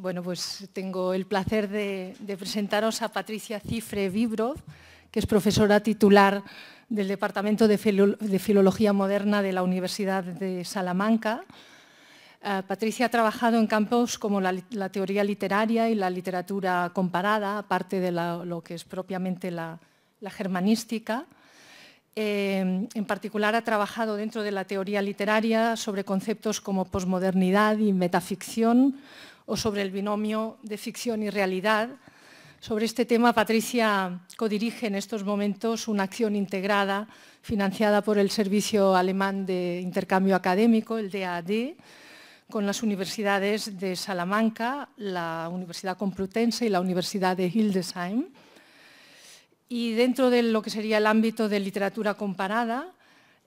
Bueno, pues tengo el placer de, presentaros a Patricia Cifre Vibrov, que es profesora titular del Departamento de, Filología Moderna de la Universidad de Salamanca. Eh, Patricia ha trabajado en campos como la, teoría literaria y la literatura comparada, aparte de lo que es propiamente la, germanística. Eh, en particular ha trabajado dentro de la teoría literaria sobre conceptos como posmodernidad y metaficción, o sobre el binomio de ficción y realidad. Sobre este tema, Patricia codirige en estos momentos una acción integrada financiada por el Servicio Alemán de Intercambio Académico, el DAD, con las universidades de Salamanca, la Universidad Complutense y la Universidad de Hildesheim. Y dentro de lo que sería el ámbito de literatura comparada,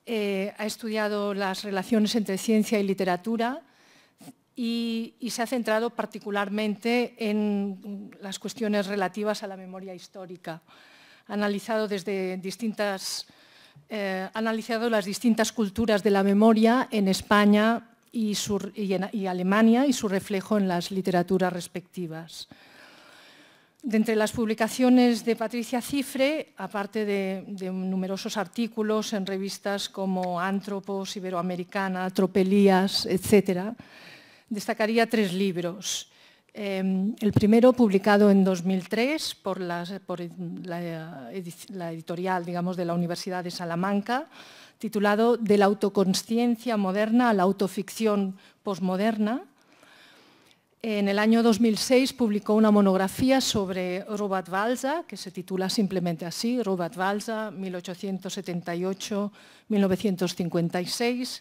eh, ha estudiado las relaciones entre ciencia y literatura, y, se ha centrado particularmente en las cuestiones relativas a la memoria histórica. Ha analizado, desde eh, analizado las distintas culturas de la memoria en España y, Alemania y su reflejo en las literaturas respectivas. De entre las publicaciones de Patricia Cifre, aparte de, numerosos artículos en revistas como Antropos, Iberoamericana, Tropelías, etc., destacaría tres libros. Em, el primero, publicado en 2003 por, la, editorial digamos, de la Universidad de Salamanca, titulado De la autoconsciencia moderna a la autoficción posmoderna. En el año 2006 publicó una monografía sobre Robert Balza, que se titula simplemente así, Robert Balza, 1878-1956,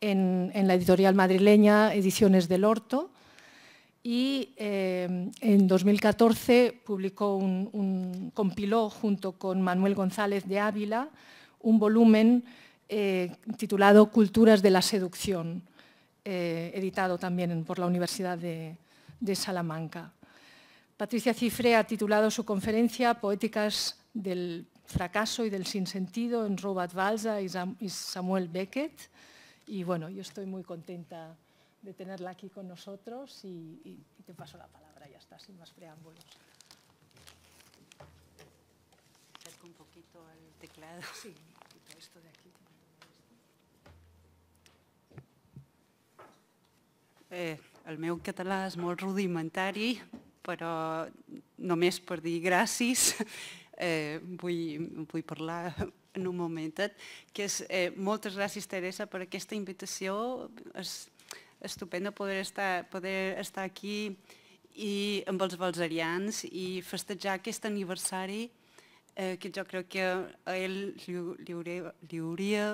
en, la editorial madrileña Ediciones del Horto y eh, en 2014 publicó un, compiló junto con Manuel González de Ávila un volumen eh, titulado Culturas de la Seducción, eh, editado también por la Universidad de, Salamanca. Patricia Cifre ha titulado su conferencia Poéticas del fracaso y del sinsentido en Robert Balza y Samuel Beckett. Y bueno, yo estoy muy contenta de tenerla aquí con nosotros y, te paso la palabra, ya está, sin más preámbulos. Acerco un poquito al teclado. Sí, esto de aquí. Eh, el meu català és molt rudimentari, però només per dir gràcies eh, vull, vull parlar en un momentet, que és, eh, moltes gràcies, Teresa, per aquesta invitació. És estupenda poder estar, poder estar aquí i amb els valsarians i festejar aquest aniversari eh, que jo crec que a ell li, li, hauria, li hauria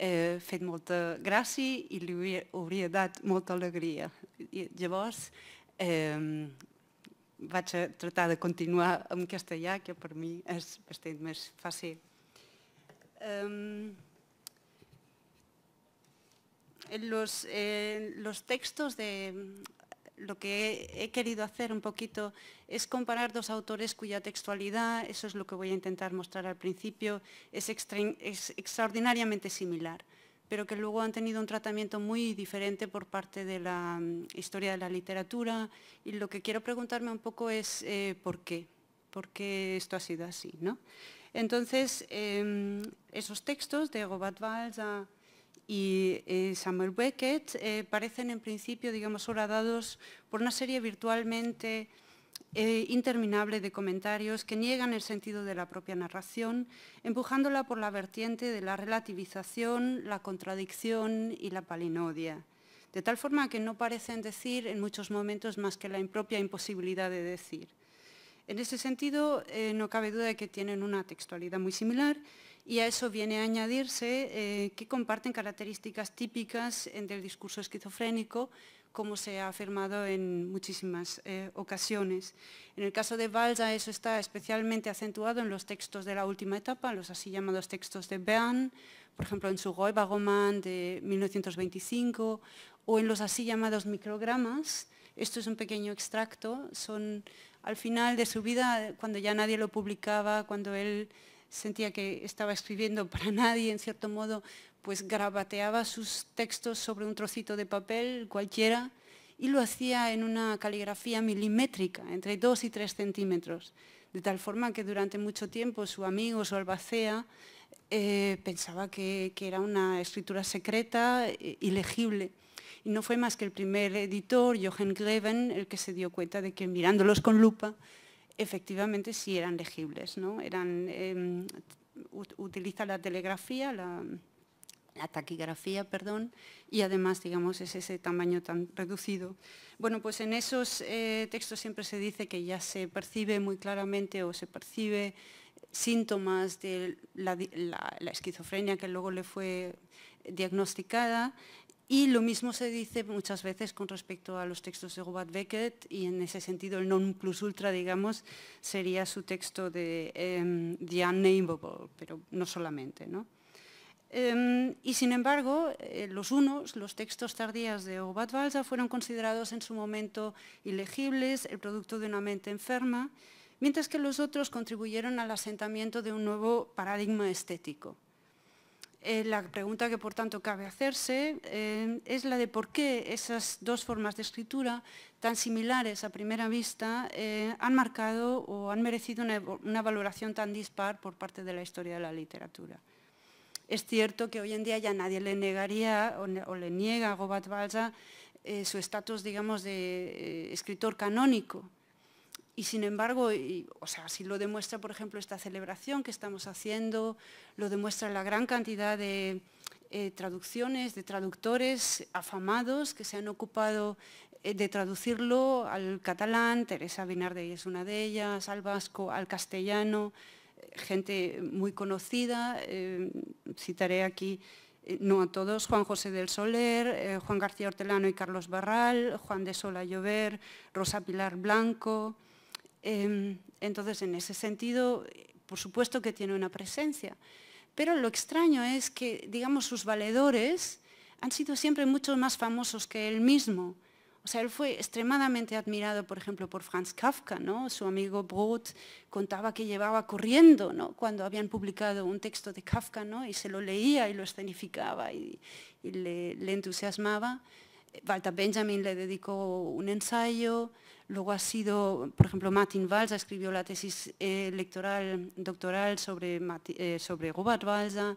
eh, fet molta gràcia i li hauria, hauria dat molta alegria. I, llavors, eh, vaig a tratar de continuar en castellà, que per mi és bastant més fàcil. Em, los, textos de em, lo que he, querido hacer un poquito es comparar dos autores cuya textualidad, eso es lo que voy a intentar mostrar al principio, es, extraordinariamente similar, pero que luego han tenido un tratamiento muy diferente por parte de la em, historia de la literatura y lo que quiero preguntarme un poco es eh, por qué, por qué esto ha sido así. ¿no? Entonces, em, esos textos de Robert Walsh y eh, Samuel Beckett eh, parecen en principio, digamos, horadados por una serie virtualmente eh, interminable de comentarios que niegan el sentido de la propia narración, empujándola por la vertiente de la relativización, la contradicción y la palinodia de tal forma que no parecen decir en muchos momentos más que la impropia imposibilidad de decir. En ese sentido, eh, no cabe duda de que tienen una textualidad muy similar y a eso viene a añadirse eh, que comparten características típicas eh, del discurso esquizofrénico, como se ha afirmado en muchísimas ocasiones. En el caso de Balza eso está especialmente acentuado en los textos de la última etapa, los así llamados textos de Bern, por ejemplo en su Goman de 1925, o en los así llamados microgramas, esto es un pequeño extracto, son al final de su vida, cuando ya nadie lo publicaba, cuando él sentía que estaba escribiendo para nadie, en cierto modo, pues grabateaba sus textos sobre un trocito de papel cualquiera y lo hacía en una caligrafía milimétrica, entre 2 y 3 centímetros, de tal forma que durante mucho tiempo su amigo, su albacea, eh, pensaba que, era una escritura secreta, eh, ilegible. Y no fue más que el primer editor, Jochen Greven, el que se dio cuenta de que mirándolos con lupa, efectivamente sí eran legibles. ¿no? Eran, em, utiliza la telegrafía, la, taquigrafía, perdón, y además, digamos, es ese tamaño tan reducido. Bueno, pues en esos eh, textos siempre se dice que ya se percibe muy claramente o se percibe síntomas de la esquizofrenia que luego le fue diagnosticada y lo mismo se dice muchas veces con respecto a los textos de Robert Beckett y en ese sentido el non plus ultra, digamos, sería su texto de em, The Unnameable, pero no solamente. ¿no? Em, y sin embargo, eh, los unos, los textos tardías de Robert Walsh fueron considerados en su momento ilegibles, el producto de una mente enferma, mientras que los otros contribuyeron al asentamiento de un nuevo paradigma estético. Eh, la pregunta que, por tanto, cabe hacerse eh, es la de por qué esas dos formas de escritura, tan similares a primera vista, eh, han marcado o han merecido una, valoración tan dispar por parte de la historia de la literatura. Es cierto que hoy en día ya nadie le negaría o, le niega a Gobat Balza su estatus, digamos, de escritor canónico, y sin embargo, o sea, si lo demuestra, por ejemplo, esta celebración que estamos haciendo, lo demuestra la gran cantidad de eh, traducciones, de traductores afamados que se han ocupado eh, de traducirlo al catalán, Teresa Binardi es una de ellas, al vasco, al castellano, eh, gente muy conocida. citaré aquí, no a todos, Juan José del Soler, Juan García Hortelano y Carlos Barral, Juan de Sola Llover, Rosa Pilar Blanco, Em, entonces, en ese sentido, por supuesto que tiene una presencia. Pero lo extraño es que, digamos, sus valedores han sido siempre mucho más famosos que él mismo. O sea, él fue extremadamente admirado, por ejemplo, por Franz Kafka, ¿no? Su amigo Brod contaba que llevaba corriendo, ¿no? Cuando habían publicado un texto de Kafka, ¿no? Y se lo leía y lo escenificaba y, le, le, entusiasmaba. Walter Benjamin le dedicó un ensayo. Luego ha sido, por ejemplo, Martin Walser escribió la tesis eh, electoral doctoral sobre, eh, sobre Robert Walser,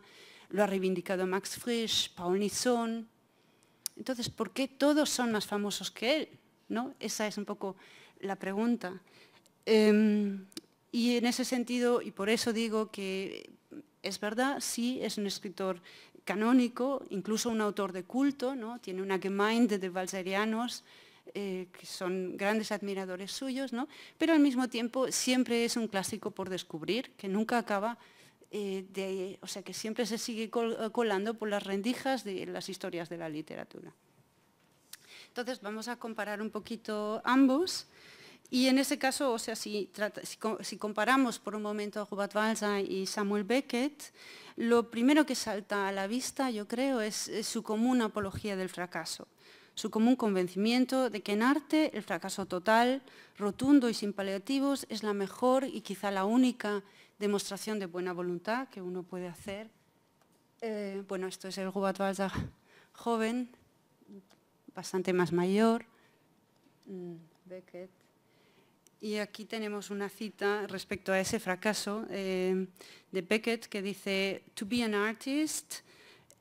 lo ha reivindicado Max Frisch, Paul Nisson. Entonces, ¿por qué todos son más famosos que él? Esa es un poco la pregunta. Em, y en ese sentido, y por eso digo que es verdad, sí, es un escritor canónico, incluso un autor de culto, tiene una Gemeinde de Walserianos, eh, que son grandes admiradores suyos, pero al mismo tiempo siempre es un clásico por descubrir, que nunca acaba eh, de, o sea, que siempre se sigue colando por las rendijas de las historias de la literatura. Entonces vamos a comparar un poquito ambos. Y en ese caso, o sea, si, comparamos por un momento a Robert Walser y Samuel Beckett, lo primero que salta a la vista, yo creo, es su común apología del fracaso su común convencimiento de que en arte el fracaso total, rotundo y sin paliativos es la mejor y quizá la única demostración de buena voluntad que uno puede hacer. Eh, bueno, esto es el Gubat Balzac joven, bastante más mayor, mm, Beckett. Y aquí tenemos una cita respecto a ese fracaso eh, de Beckett que dice, To be an artist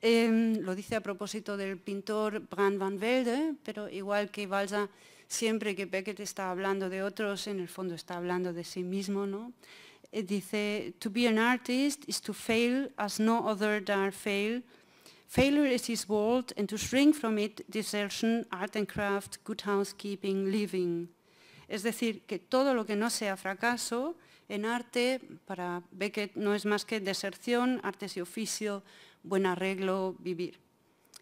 Em, lo dice a propósito del pintor Brand van Velde, pero igual que Balza, siempre que Beckett está hablando de otros, en el fondo está hablando de sí mismo, ¿no? Eh, dice, to be an artist is to fail as no other dare fail. Failure is his world and to shrink from it, desertion, art and craft, good housekeeping, living. Es decir, que todo lo que no sea fracaso en arte, para Beckett no es más que deserción, artes y oficio, buen arreglo, vivir.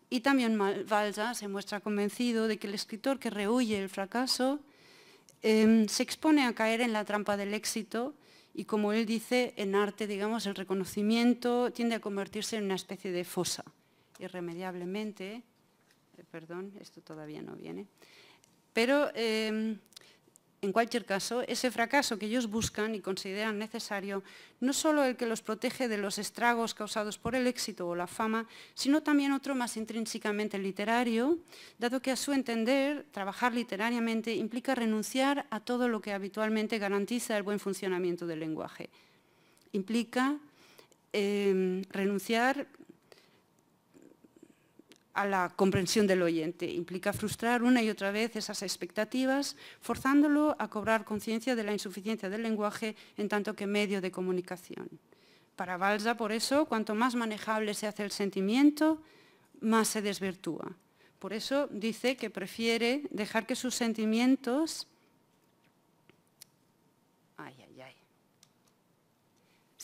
Y también Valza se muestra convencido de que el escritor que rehuye el fracaso em, se expone a caer en la trampa del éxito y como él dice, en arte, digamos, el reconocimiento tiende a convertirse en una especie de fosa, irremediablemente, eh, perdón, esto todavía no viene, pero em, en cualquier caso, ese fracaso que ellos buscan y consideran necesario no solo el que los protege de los estragos causados por el éxito o la fama, sino también otro más intrínsecamente literario, dado que a su entender trabajar literariamente implica renunciar a todo lo que habitualmente garantiza el buen funcionamiento del lenguaje. Implica eh, renunciar a la comprensión del oyente. Implica frustrar una y otra vez esas expectativas, forzándolo a cobrar conciencia de la insuficiencia del lenguaje en tanto que medio de comunicación. Para Balza, por eso, cuanto más manejable se hace el sentimiento, más se desvirtúa. Por eso dice que prefiere dejar que sus sentimientos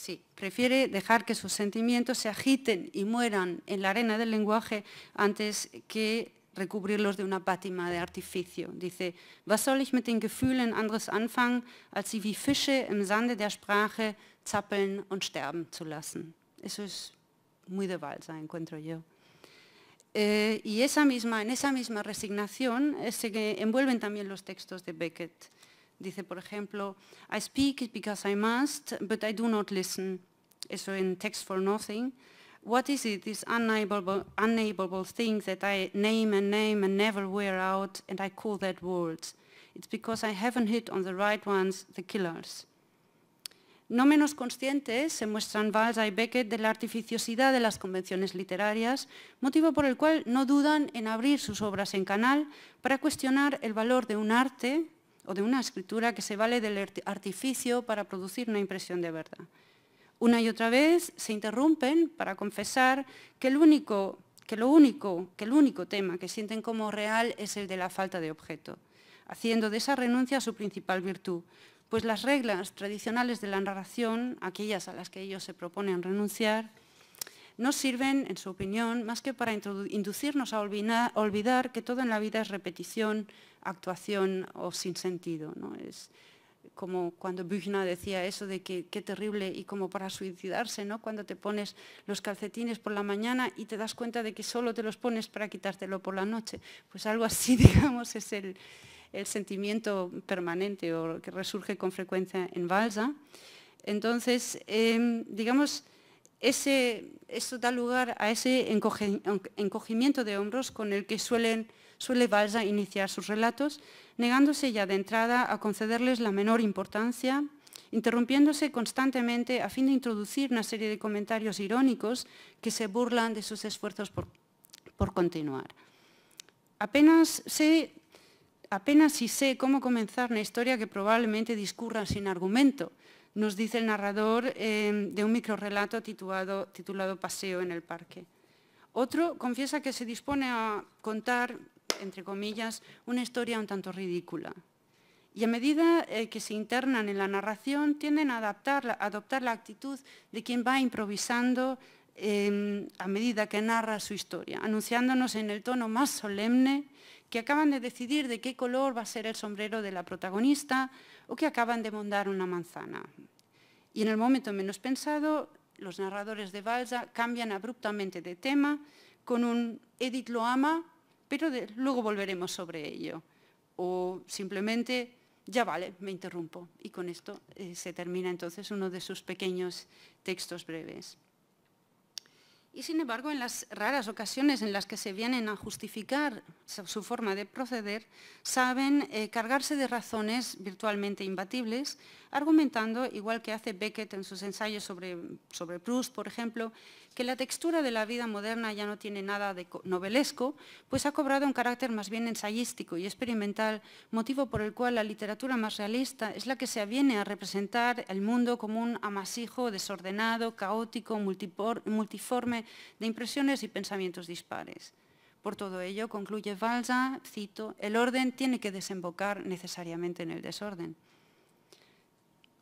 Sí, prefiere dejar que sus sentimientos se agiten y mueran en la arena del lenguaje antes que recubrirlos de una pátima de artificio. Dice, was soll ich mit den Gefühlen anderes anfangen, als sie wie Fische im Sande der Sprache zappeln und sterben zu lassen? Eso es muy de balsa, encuentro yo. Eh, y esa misma, en esa misma resignación se envuelven también los textos de Beckett. Dice, por ejemplo, I speak because I must, but I do not listen. Eso en Text for Nothing. What is it, this unnameable, thing that I name and name and never wear out, and I call that words? It's because I haven't hit on the right ones, the killers. No menos conscientes se muestran Valls y Beckett de la artificiosidad de las convenciones literarias, motivo por el cual no dudan en abrir sus obras en canal para cuestionar el valor de un arte o de una escritura que se vale del artificio para producir una impresión de verdad. Una y otra vez se interrumpen para confesar que, el único, lo único, que el único tema que sienten como real es el de la falta de objeto, haciendo de esa renuncia su principal virtud, pues las reglas tradicionales de la narración, aquellas a las que ellos se proponen renunciar, no sirven, en su opinión, más que para inducirnos a olvidar, que todo en la vida es repetición, actuación o sin sentido. ¿no? Es como cuando Büchner decía eso de que qué terrible y como para suicidarse, ¿no? cuando te pones los calcetines por la mañana y te das cuenta de que solo te los pones para quitártelo por la noche. Pues algo así, digamos, es el, sentimiento permanente o que resurge con frecuencia en Balsa. Entonces, em, digamos, ese, eso da lugar a ese encogimiento de hombros con el que suelen suele valsa iniciar sus relatos, negándose ya de entrada a concederles la menor importancia, interrumpiéndose constantemente a fin de introducir una serie de comentarios irónicos que se burlan de sus esfuerzos por, continuar. Apenas sé, apenas si sé cómo comenzar una historia que probablemente discurra sin argumento, nos dice el narrador eh, de un microrelato titulado, titulado Paseo en el Parque. Otro confiesa que se dispone a contar entre comillas, una historia un tanto ridícula. Y a medida eh, que se internan en la narración, tienden a, adoptar la actitud de quien va improvisando em, a medida que narra su historia, anunciándonos en el tono más solemne que acaban de decidir de qué color va a ser el sombrero de la protagonista o que acaban de mondar una manzana. Y en el momento menos pensado, los narradores de balza cambian abruptamente de tema con un Edith lo ama pero luego volveremos sobre ello. O simplemente, ya vale, me interrumpo. Y con esto eh, se termina entonces uno de sus pequeños textos breves. Y sin embargo, en las raras ocasiones en las que se vienen a justificar su forma de proceder, saben eh, cargarse de razones virtualmente imbatibles, argumentando, igual que hace Beckett en sus ensayos sobre, sobre Proust, por ejemplo, que la textura de la vida moderna ya no tiene nada de novelesco, pues ha cobrado un carácter más bien ensayístico y experimental, motivo por el cual la literatura más realista es la que se aviene a representar el mundo como un amasijo desordenado, caótico, multiforme de impresiones y pensamientos dispares. Por todo ello, concluye Balza, cito, el orden tiene que desembocar necesariamente en el desorden.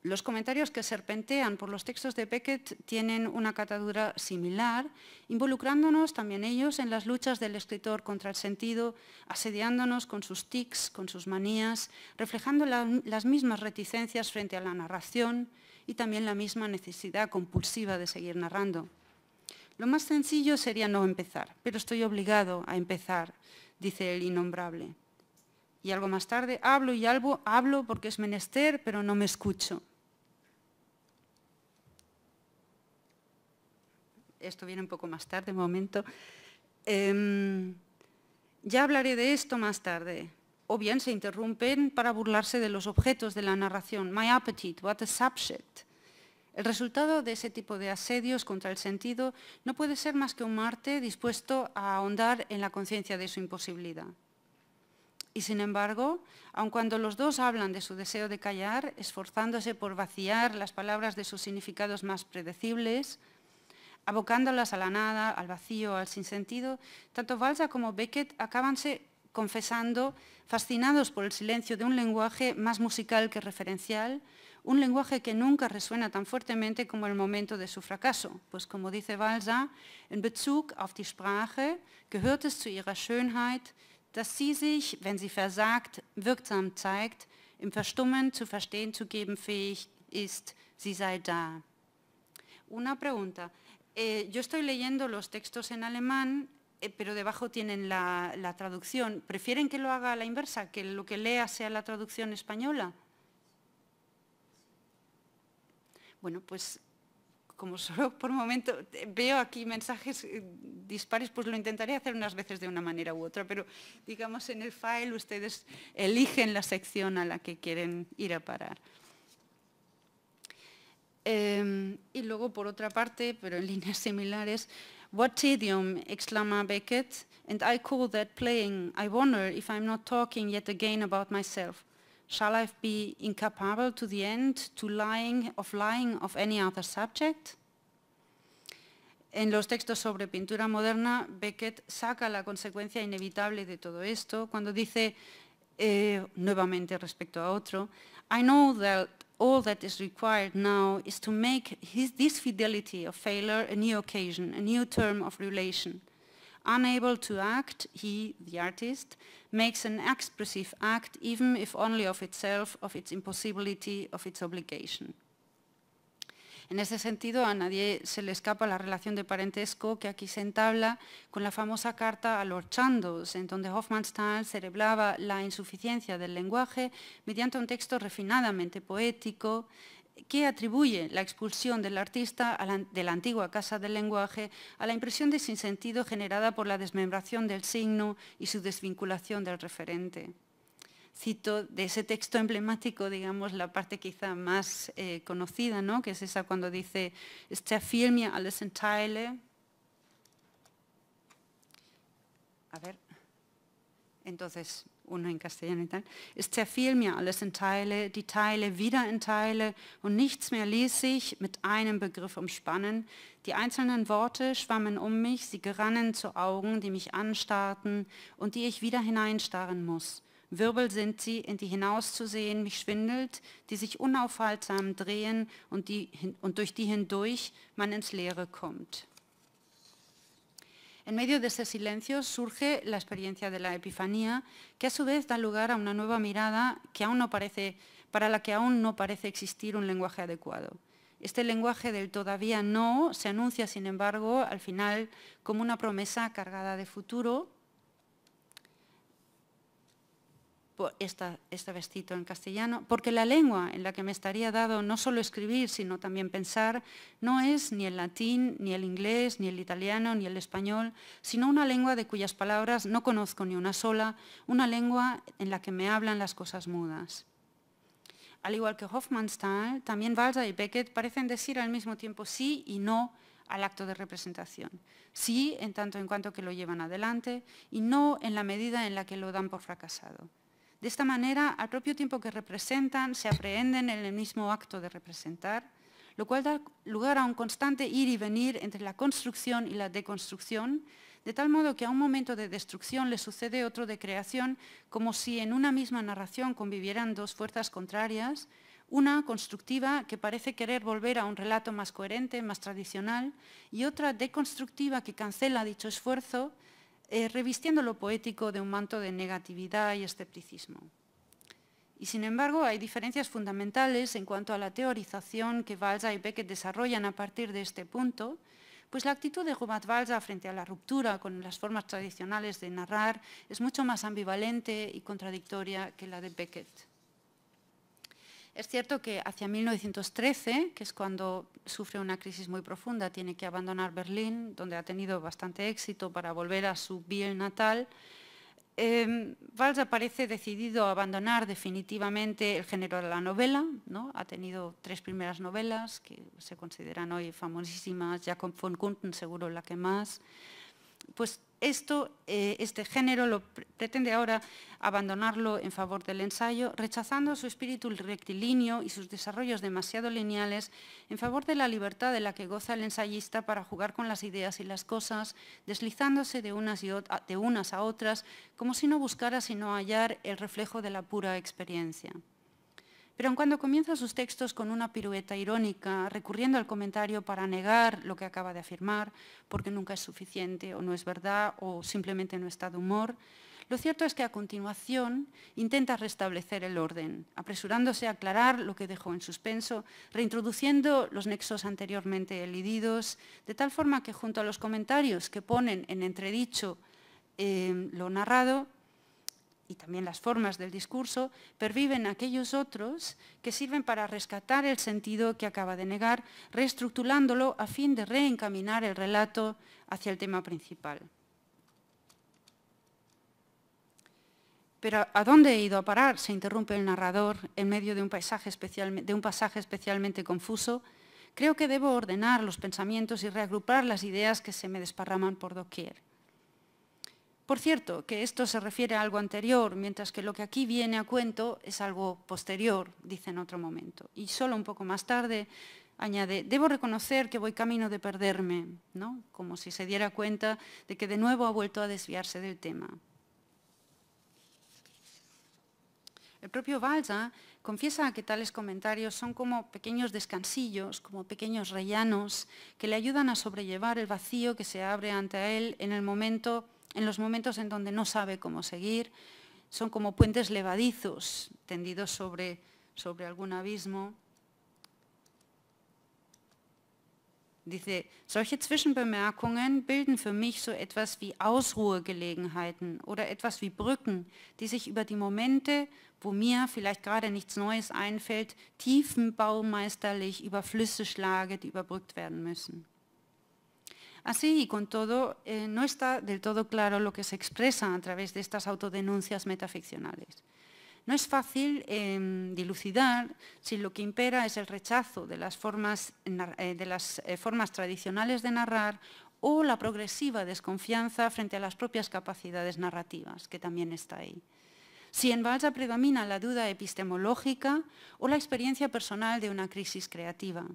Los comentarios que serpentean por los textos de Beckett tienen una catadura similar, involucrándonos también ellos en las luchas del escritor contra el sentido, asediándonos con sus tics, con sus manías, reflejando las mismas reticencias frente a la narración y también la misma necesidad compulsiva de seguir narrando. Lo más sencillo sería no empezar, pero estoy obligado a empezar, dice el innombrable. Y algo más tarde, hablo y algo hablo porque es menester, pero no me escucho. esto viene un poco más tarde, momento. Em, ya hablaré de esto más tarde. O bien se interrumpen para burlarse de los objetos de la narración. My appetite, what a subject. El resultado de ese tipo de asedios contra el sentido no puede ser más que un Marte dispuesto a ahondar en la conciencia de su imposibilidad. Y sin embargo, aun cuando los dos hablan de su deseo de callar, esforzándose por vaciar las palabras de sus significados más predecibles, abocándolas a la nada, al vacío, al sinsentido, tanto Balza como Beckett acabanse confesando, fascinados por el silencio de un lenguaje más musical que referencial, un lenguaje que nunca resuena tan fuertemente como el momento de su fracaso, pues como dice Balsa, in Bezug auf die Sprache gehört es zu ihrer Schönheit, dass sie sich, wenn sie versagt, wirksam zeigt, im Verstummen zu verstehen zu geben fähig ist, sie sei da. Una pregunta. Eh, yo estoy leyendo los textos en alemán, eh, pero debajo tienen la, traducción. ¿Prefieren que lo haga a la inversa, que lo que lea sea la traducción española? Bueno, pues como solo por momento eh, veo aquí mensajes dispares, pues lo intentaré hacer unas veces de una manera u otra, pero digamos en el file ustedes eligen la sección a la que quieren ir a parar. Em, y luego, por otra parte, pero en líneas similares, What tedium, exclama Beckett, and I call that playing. I wonder if I'm not talking yet again about myself. Shall I be incapable to the end to lying, of lying of any other subject? En los textos sobre pintura moderna, Beckett saca la consecuencia inevitable de todo esto cuando dice, eh, nuevamente respecto a otro, I know that all that is required now is to make his, this fidelity of failure a new occasion, a new term of relation. Unable to act, he, the artist, makes an expressive act even if only of itself, of its impossibility, of its obligation. En ese sentido, a nadie se le escapa la relación de parentesco que aquí se entabla con la famosa carta a los Chandos, en donde Hofmannsthal celebraba la insuficiencia del lenguaje mediante un texto refinadamente poético que atribuye la expulsión del artista de la antigua Casa del Lenguaje a la impresión de sinsentido generada por la desmembración del signo y su desvinculación del referente. cito de ese texto emblemático, digamos, la parte quizá más eh, conocida, ¿no? que es esa cuando dice, este Film ja alles in Teile. A ver, entonces, uno en castellano y tal. Este Film ja alles in Teile, die Teile wieder in Teile und nichts mehr ließ sich mit einem Begriff umspannen. Die einzelnen Worte schwammen um mich, sie gerannen zu Augen, die mich anstarrten und die ich wieder hineinstarren muss. Wirbel sind sie, in die hinauszusehen mich schwindelt, die sich unaufhaltsam drehen und, durch die hindurch man ins Leere kommt. En medio de ese silencio surge la experiencia de la Epifanía, que a su vez da lugar a una nueva mirada que aún no parece, para la que aún no parece existir un lenguaje adecuado. Este lenguaje del todavía no se anuncia, sin embargo, al final como una promesa cargada de futuro, esta, este vestido en castellano, porque la lengua en la que me estaría dado no solo escribir, sino también pensar, no es ni el latín, ni el inglés, ni el italiano, ni el español, sino una lengua de cuyas palabras no conozco ni una sola, una lengua en la que me hablan las cosas mudas. Al igual que Hoffmannsthal, también Balza y Beckett parecen decir al mismo tiempo sí y no al acto de representación. Sí, en tanto en cuanto que lo llevan adelante, y no en la medida en la que lo dan por fracasado. De esta manera, al propio tiempo que representan, se aprehenden en el mismo acto de representar, lo cual da lugar a un constante ir y venir entre la construcción y la deconstrucción, de tal modo que a un momento de destrucción le sucede otro de creación, como si en una misma narración convivieran dos fuerzas contrarias, una constructiva que parece querer volver a un relato más coherente, más tradicional, y otra deconstructiva que cancela dicho esfuerzo eh, revistiendo lo poético de un manto de negatividad y escepticismo. Y sin embargo, hay diferencias fundamentales en cuanto a la teorización que Valja y Beckett desarrollan a partir de este punto, pues la actitud de Robert Valja frente a la ruptura con las formas tradicionales de narrar es mucho más ambivalente y contradictoria que la de Beckett. Es cierto que hacia 1913, que es cuando sufre una crisis muy profunda, tiene que abandonar Berlín, donde ha tenido bastante éxito para volver a su Biel natal, eh, em, parece decidido a abandonar definitivamente el género de la novela. ¿no? Ha tenido tres primeras novelas que se consideran hoy famosísimas, Jacob von Kunden seguro la que más. Pues eh, este género lo pretende ahora abandonarlo en favor del ensayo, rechazando su espíritu rectilíneo y sus desarrollos demasiado lineales en favor de la libertad de la que goza el ensayista para jugar con las ideas y las cosas, deslizándose de unas a otras, como si no buscara sino hallar el reflejo de la pura experiencia. Pero en cuando comienza sus textos con una pirueta irónica, recurriendo al comentario para negar lo que acaba de afirmar, porque nunca es suficiente o no es verdad o simplemente no está de humor, lo cierto es que a continuación intenta restablecer el orden, apresurándose a aclarar lo que dejó en suspenso, reintroduciendo los nexos anteriormente elididos, de tal forma que junto a los comentarios que ponen en entredicho eh, lo narrado, y también las formas del discurso, perviven aquellos otros que sirven para rescatar el sentido que acaba de negar, reestructurándolo a fin de reencaminar el relato hacia el tema principal. Pero ¿a dónde he ido a parar? Se interrumpe el narrador en medio de un, de un pasaje especialmente confuso. Creo que debo ordenar los pensamientos y reagrupar las ideas que se me desparraman por doquier. Por cierto, que esto se refiere a algo anterior, mientras que lo que aquí viene a cuento es algo posterior, dice en otro momento. Y solo un poco más tarde añade, debo reconocer que voy camino de perderme, ¿no? como si se diera cuenta de que de nuevo ha vuelto a desviarse del tema. El propio Balza confiesa que tales comentarios son como pequeños descansillos, como pequeños rellanos, que le ayudan a sobrellevar el vacío que se abre ante él en el momento en los momentos en donde no sabe cómo seguir, son como puentes levadizos tendidos sobre, sobre algún abismo. Diese, solche Zwischenbemerkungen bilden für mich so etwas wie Ausruhegelegenheiten oder etwas wie Brücken, die sich über die Momente, wo mir vielleicht gerade nichts Neues einfällt, tiefenbaumeisterlich über Flüsse schlage, die überbrückt werden müssen. Así y con todo, eh, no está del todo claro lo que se expresa a través de estas autodenuncias metaficcionales. No es fácil em, dilucidar si lo que impera es el rechazo de las, formas, eh, de las eh, formas tradicionales de narrar o la progresiva desconfianza frente a las propias capacidades narrativas, que también está ahí. Si en Balsa predomina la duda epistemológica o la experiencia personal de una crisis creativa.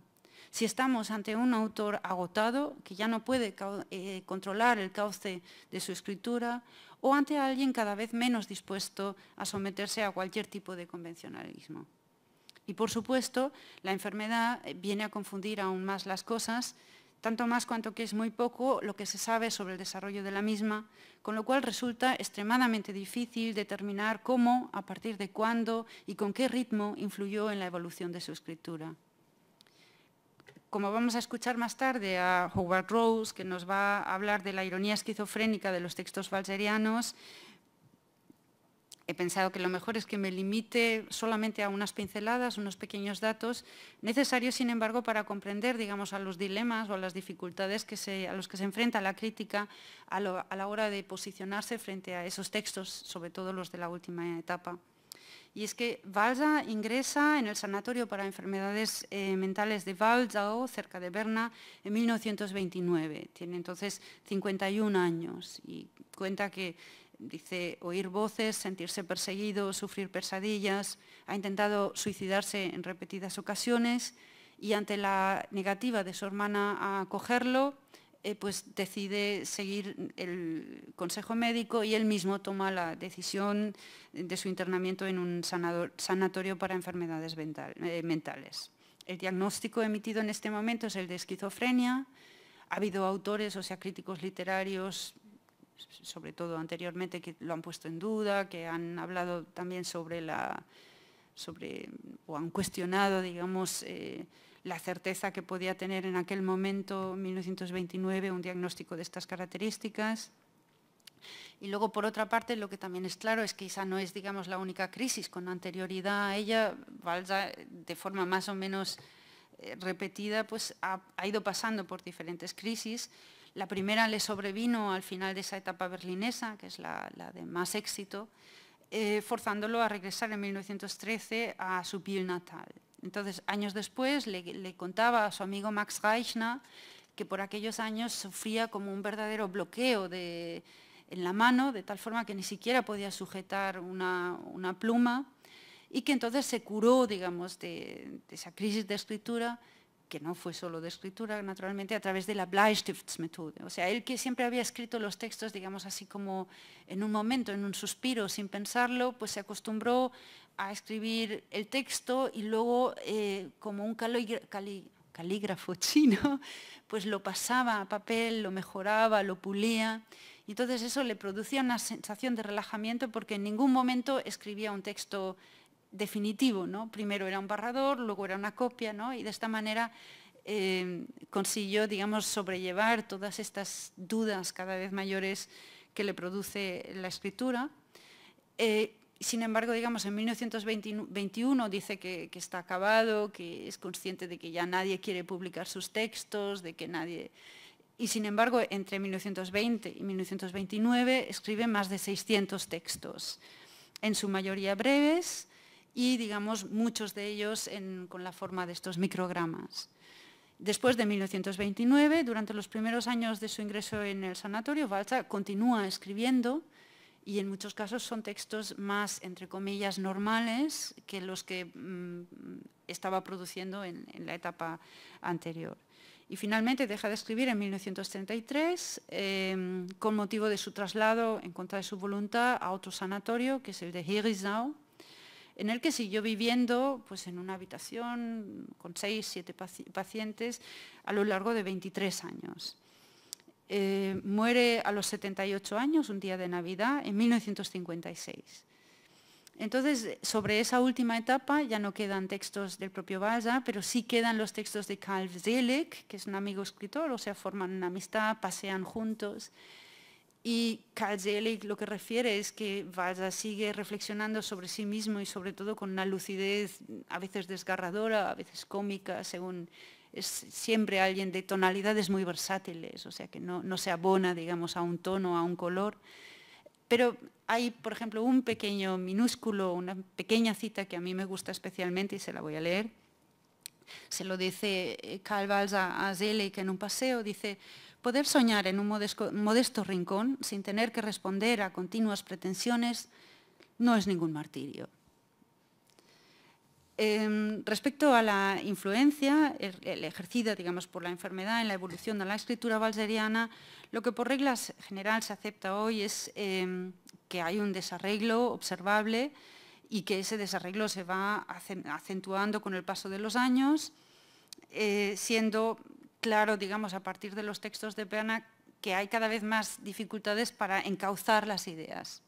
Si estamos ante un autor agotado, que ya no puede eh, controlar el cauce de su escritura, o ante alguien cada vez menos dispuesto a someterse a cualquier tipo de convencionalismo. Y por supuesto, la enfermedad eh, viene a confundir aún más las cosas, tanto más cuanto que es muy poco lo que se sabe sobre el desarrollo de la misma, con lo cual resulta extremadamente difícil determinar cómo, a partir de cuándo y con qué ritmo influyó en la evolución de su escritura como vamos a escuchar más tarde a Howard Rose, que nos va a hablar de la ironía esquizofrénica de los textos valserianos, he pensado que lo mejor es que me limite solamente a unas pinceladas, unos pequeños datos, necesarios, sin embargo, para comprender, digamos, a los dilemas o a las dificultades a los que se enfrenta la crítica a la hora de posicionarse frente a esos textos, sobre todo los de la última etapa. Y es que Valza ingresa en el Sanatorio para Enfermedades eh, Mentales de Balzao, cerca de Berna, en 1929. Tiene entonces 51 años y cuenta que dice oír voces, sentirse perseguido, sufrir pesadillas, ha intentado suicidarse en repetidas ocasiones y ante la negativa de su hermana a cogerlo. Eh, pues decide seguir el consejo médico y él mismo toma la decisión de su internamiento en un sanatorio para enfermedades eh, mentales. El diagnóstico emitido en este momento es el de esquizofrenia. Ha habido autores, o sea, críticos literarios, sobre todo anteriormente, que lo han puesto en duda, que han hablado también sobre la, sobre, o han cuestionado, digamos, eh, la certeza que podía tener en aquel momento, 1929, un diagnóstico de estas características. Y luego, por otra parte, lo que también es claro es que esa no es, digamos, la única crisis. Con anterioridad a ella, valsa de forma más o menos eh, repetida, pues ha, ido pasando por diferentes crisis. La primera le sobrevino al final de esa etapa berlinesa, que es la, de más éxito, eh, forzándolo a regresar en 1913 a su piel natal. Entonces, años después, le, contaba a su amigo Max Reichner que por aquellos años sufría como un verdadero bloqueo en la mano, de tal forma que ni siquiera podía sujetar una, pluma, y que entonces se curó, digamos, de, esa crisis de escritura, que no fue solo de escritura, naturalmente, a través de la Bleistiftsmethode. O sea, él que siempre había escrito los textos, digamos, así como en un momento, en un suspiro, sin pensarlo, pues se acostumbró a escribir el texto y luego eh, como un calígrafo chino, pues lo pasaba a papel, lo mejoraba, lo pulía. Y entonces eso le producía una sensación de relajamiento porque en ningún momento escribía un texto definitivo, ¿no? Primero era un barrador, luego era una copia, Y de esta manera eh, consiguió, digamos, sobrellevar todas estas dudas cada vez mayores que le produce la escritura. Eh, sin embargo, digamos, en 1921 dice que, está acabado, que es consciente de que ya nadie quiere publicar sus textos, de que nadie... Y sin embargo, entre 1920 y 1929 escribe más de 600 textos, en su mayoría breves y, digamos, muchos de ellos con la forma de estos microgramas. Después de 1929, durante los primeros años de su ingreso en el sanatorio, Balcha continúa escribiendo, y en muchos casos son textos más, entre comillas, normales que los que mm, estaba produciendo en, la etapa anterior. Y finalmente deja de escribir en 1933 em, con motivo de su traslado en contra de su voluntad a otro sanatorio, que es el de Hirisau, en el que siguió viviendo pues, en una habitación con seis, siete pacientes a lo largo de 23 años. Eh, muere a los 78 años, un día de Navidad, en 1956. Entonces, sobre esa última etapa ya no quedan textos del propio Baja, pero sí quedan los textos de Karl Zelig, que es un amigo escritor, o sea, forman una amistad, pasean juntos. Y Karl Zelig lo que refiere es que Valla sigue reflexionando sobre sí mismo y sobre todo con una lucidez a veces desgarradora, a veces cómica, según es siempre alguien de tonalidades muy versátiles, o sea que no, se abona, digamos, a un tono, a un color. Pero hay, por ejemplo, un pequeño minúsculo, una pequeña cita que a mí me gusta especialmente y se la voy a leer. Se lo dice eh, Karl Valls a, Zelik en un paseo, dice, poder soñar en un modesto rincón sin tener que responder a continuas pretensiones no es ningún martirio. Em, respecto a la influencia ejercida digamos, por la enfermedad en la evolución de la escritura valseriana, lo que por reglas general se acepta hoy es em, que hay un desarreglo observable y que ese desarreglo se va acentuando con el paso de los años, eh, siendo claro, digamos, a partir de los textos de Peana que hay cada vez más dificultades para encauzar las ideas.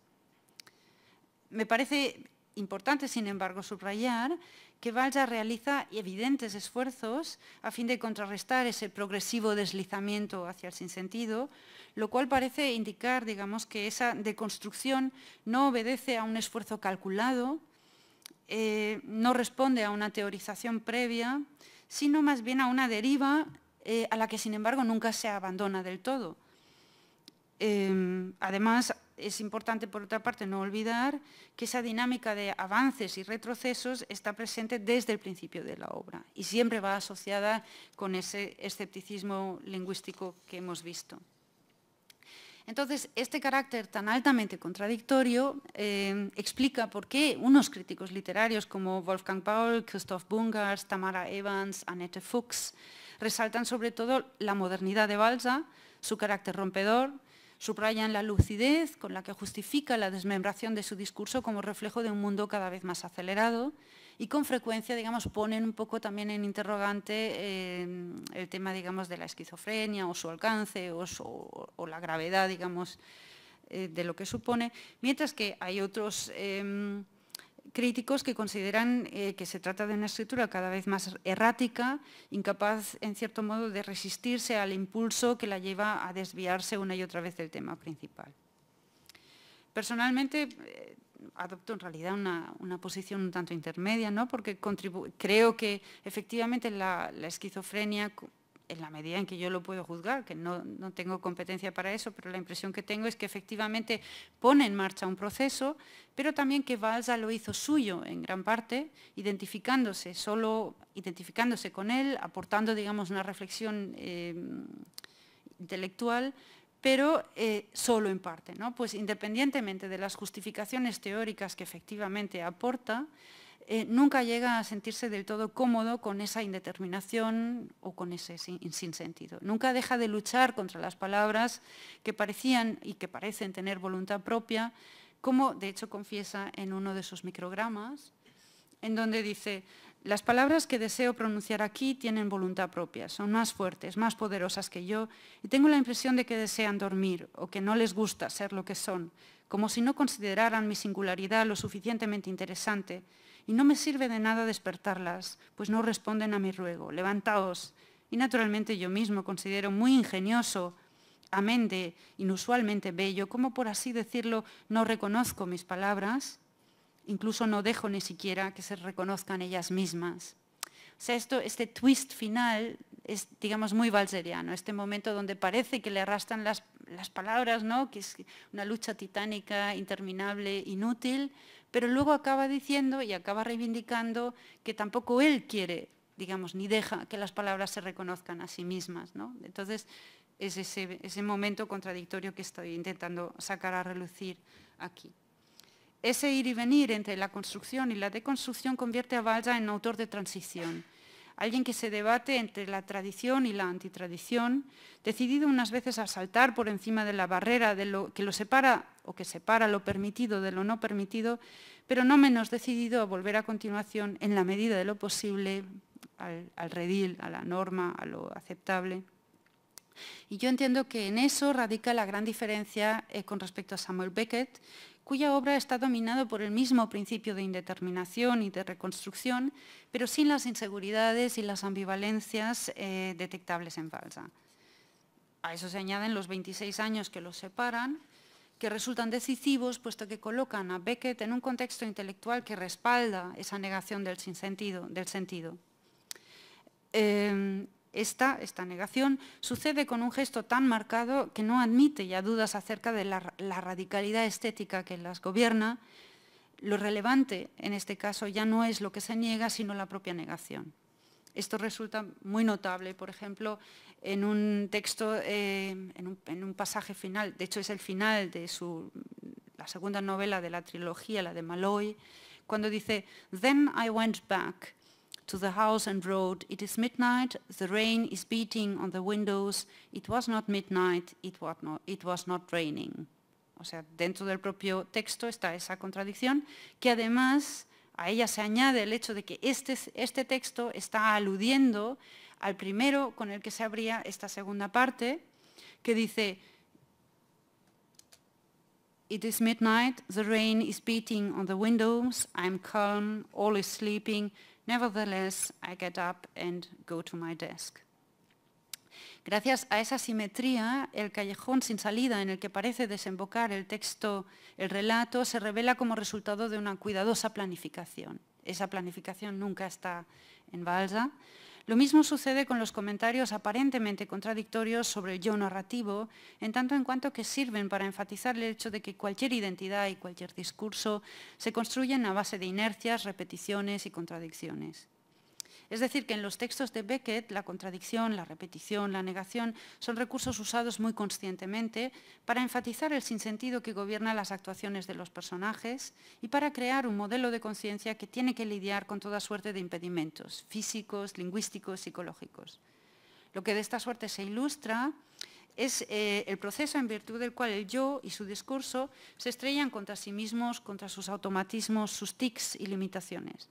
Me parece importante, sin embargo, subrayar que Valja realiza evidentes esfuerzos a fin de contrarrestar ese progresivo deslizamiento hacia el sinsentido, lo cual parece indicar, digamos, que esa deconstrucción no obedece a un esfuerzo calculado, eh, no responde a una teorización previa, sino más bien a una deriva eh, a la que, sin embargo, nunca se abandona del todo. Em, además, es importante, por otra parte, no olvidar que esa dinámica de avances y retrocesos está presente desde el principio de la obra y siempre va asociada con ese escepticismo lingüístico que hemos visto. Entonces, este carácter tan altamente contradictorio em, explica por qué unos críticos literarios como Wolfgang Paul, Christoph Bungars, Tamara Evans, Annette Fuchs resaltan sobre todo la modernidad de Balza, su carácter rompedor, Subrayan la lucidez con la que justifica la desmembración de su discurso como reflejo de un mundo cada vez más acelerado y con frecuencia, digamos, ponen un poco también en interrogante em, el tema, digamos, de la esquizofrenia o su alcance o, la gravedad, digamos, eh, de lo que supone, mientras que hay otros... Em, críticos que consideran eh, que se trata de una escritura cada vez más errática, incapaz en cierto modo de resistirse al impulso que la lleva a desviarse una y otra vez del tema principal. Personalmente eh, adopto en realidad una, posición un tanto intermedia, ¿no? porque creo que efectivamente la, la esquizofrenia en la medida en que yo lo puedo juzgar, que no, tengo competencia para eso, pero la impresión que tengo es que efectivamente pone en marcha un proceso, pero también que Valsa lo hizo suyo en gran parte, identificándose, solo identificándose con él, aportando, digamos, una reflexión eh, intelectual, pero eh, solo en parte, ¿no? Pues independientemente de las justificaciones teóricas que efectivamente aporta, eh, nunca llega a sentirse del todo cómodo con esa indeterminación o con ese sinsentido. Nunca deja de luchar contra las palabras que parecían y que parecen tener voluntad propia, como de hecho confiesa en uno de sus microgramas, en donde dice, las palabras que deseo pronunciar aquí tienen voluntad propia, son más fuertes, más poderosas que yo, y tengo la impresión de que desean dormir o que no les gusta ser lo que son, como si no consideraran mi singularidad lo suficientemente interesante y no me sirve de nada despertarlas, pues no responden a mi ruego. Levantaos. Y naturalmente yo mismo considero muy ingenioso, amende, inusualmente bello, como por así decirlo, no reconozco mis palabras, incluso no dejo ni siquiera que se reconozcan ellas mismas. O sea, este twist final es, digamos, muy valseriano, este momento donde parece que le arrastran las, palabras, ¿no? que es una lucha titánica, interminable, inútil, pero luego acaba diciendo y acaba reivindicando que tampoco él quiere, digamos, ni deja que las palabras se reconozcan a sí mismas. ¿no? Entonces, es ese, ese momento contradictorio que estoy intentando sacar a relucir aquí. Ese ir y venir entre la construcción y la deconstrucción convierte a Balza en autor de transición alguien que se debate entre la tradición y la antitradición, decidido unas veces a saltar por encima de la barrera de lo que lo separa o que separa lo permitido de lo no permitido, pero no menos decidido a volver a continuación, en la medida de lo posible, al, redil, a la norma, a lo aceptable. Y yo entiendo que en eso radica la gran diferencia eh, con respecto a Samuel Beckett, cuya obra está dominada por el mismo principio de indeterminación y de reconstrucción, pero sin las inseguridades y las ambivalencias eh, detectables en falsa. A eso se añaden los 26 años que los separan, que resultan decisivos puesto que colocan a Beckett en un contexto intelectual que respalda esa negación del, del sentido. Eh, esta, negación sucede con un gesto tan marcado que no admite ya dudas acerca de la, radicalidad estética que las gobierna. Lo relevante en este caso ya no es lo que se niega, sino la propia negación. Esto resulta muy notable, por ejemplo, en un texto, eh, en, un, pasaje final, de hecho es el final de su, la segunda novela de la trilogía, la de Malloy, cuando dice, Then I went back to the house and road. It is midnight, the rain is beating on the windows. It was not midnight, it was not, it was not raining. O sea, dentro del propio texto está esa contradicción, que además a ella se añade el hecho de que este, este texto está aludiendo al primero con el que se abría esta segunda parte, que dice, It is midnight, the rain is beating on the windows, I'm calm, all is sleeping, Nevertheless, I get up and go to my desk. Gracias a esa simetría, el callejón sin salida en el que parece desembocar el texto, el relato, se revela como resultado de una cuidadosa planificación. Esa planificación nunca está en balsa, lo mismo sucede con los comentarios aparentemente contradictorios sobre el yo narrativo, en tanto en cuanto que sirven para enfatizar el hecho de que cualquier identidad y cualquier discurso se construyen a base de inercias, repeticiones y contradicciones. Es decir, que en los textos de Beckett la contradicción, la repetición, la negación son recursos usados muy conscientemente para enfatizar el sinsentido que gobierna las actuaciones de los personajes y para crear un modelo de conciencia que tiene que lidiar con toda suerte de impedimentos físicos, lingüísticos, psicológicos. Lo que de esta suerte se ilustra es eh, el proceso en virtud del cual el yo y su discurso se estrellan contra sí mismos, contra sus automatismos, sus tics y limitaciones.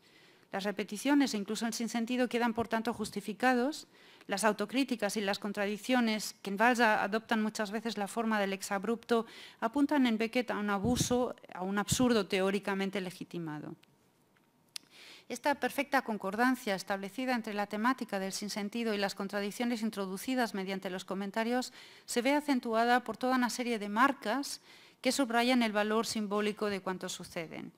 Las repeticiones e incluso el sinsentido quedan, por tanto, justificados. Las autocríticas y las contradicciones, que en Valsa adoptan muchas veces la forma del exabrupto, apuntan en Beckett a un abuso, a un absurdo teóricamente legitimado. Esta perfecta concordancia establecida entre la temática del sinsentido y las contradicciones introducidas mediante los comentarios se ve acentuada por toda una serie de marcas que subrayan el valor simbólico de cuanto suceden.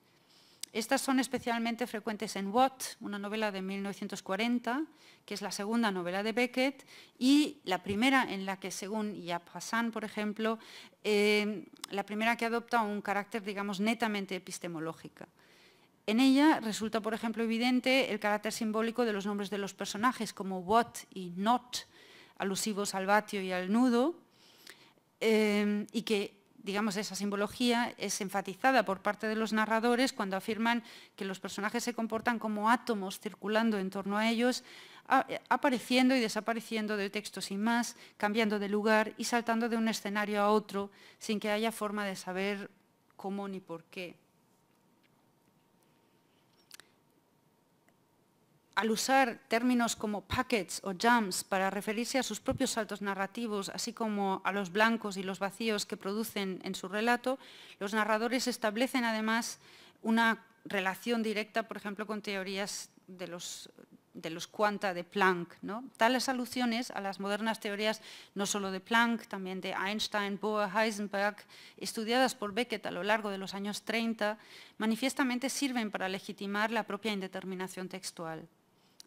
Estas son especialmente frecuentes en What, una novela de 1940, que es la segunda novela de Beckett, y la primera en la que, según Yap Hassan, por ejemplo, eh, la primera que adopta un carácter, digamos, netamente epistemológico. En ella resulta, por ejemplo, evidente el carácter simbólico de los nombres de los personajes, como What y Not, alusivos al vatio y al nudo, eh, y que digamos, esa simbología es enfatizada por parte de los narradores cuando afirman que los personajes se comportan como átomos circulando en torno a ellos, eh, apareciendo y desapareciendo de texto sin más, cambiando de lugar y saltando de un escenario a otro sin que haya forma de saber cómo ni por qué. al usar términos como packets o jumps para referirse a sus propios saltos narrativos, así como a los blancos y los vacíos que producen en su relato, los narradores establecen además una relación directa, por ejemplo, con teorías de los, de de Planck. ¿no? Tales alusiones a las modernas teorías no solo de Planck, también de Einstein, Bohr, Heisenberg, estudiadas por Beckett a lo largo de los años 30, manifiestamente sirven para legitimar la propia indeterminación textual.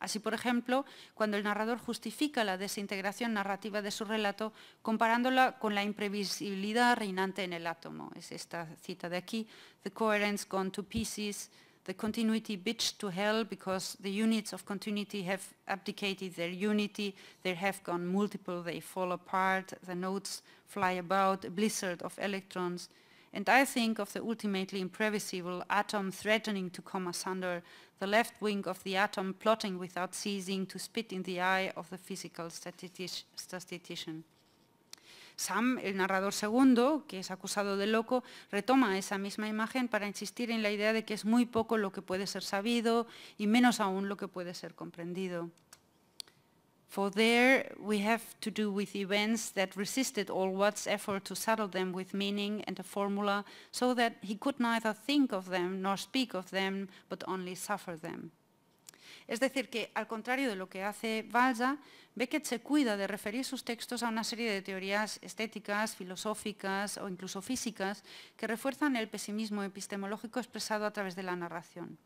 Así, por ejemplo, cuando el narrador justifica la desintegración narrativa de su relato comparándola con la imprevisibilidad reinante en el átomo. Es esta cita de aquí, The coherence gone to pieces, the continuity bitched to hell because the units of continuity have abdicated their unity, they have gone multiple, they fall apart, the nodes fly about, a blizzard of electrons, And I think of the ultimately imprevisible atom threatening to come asunder, the left wing of the atom plotting without ceasing to spit in the eye of the physical statistician. Sam, el narrador segundo, que es acusado de loco, retoma esa misma imagen para insistir en la idea de que es muy poco lo que puede ser sabido y menos aún lo que puede ser comprendido. For there we have to do with events that resisted all Watt's effort to saddle them with meaning and a formula so that he could neither think of them nor speak of them, but only suffer them. Es decir, que al contrario de lo que hace Balza, Beckett se cuida de referir sus textos a una serie de teorías estéticas, filosóficas o incluso físicas que refuerzan el pesimismo epistemológico expresado a través de la narración.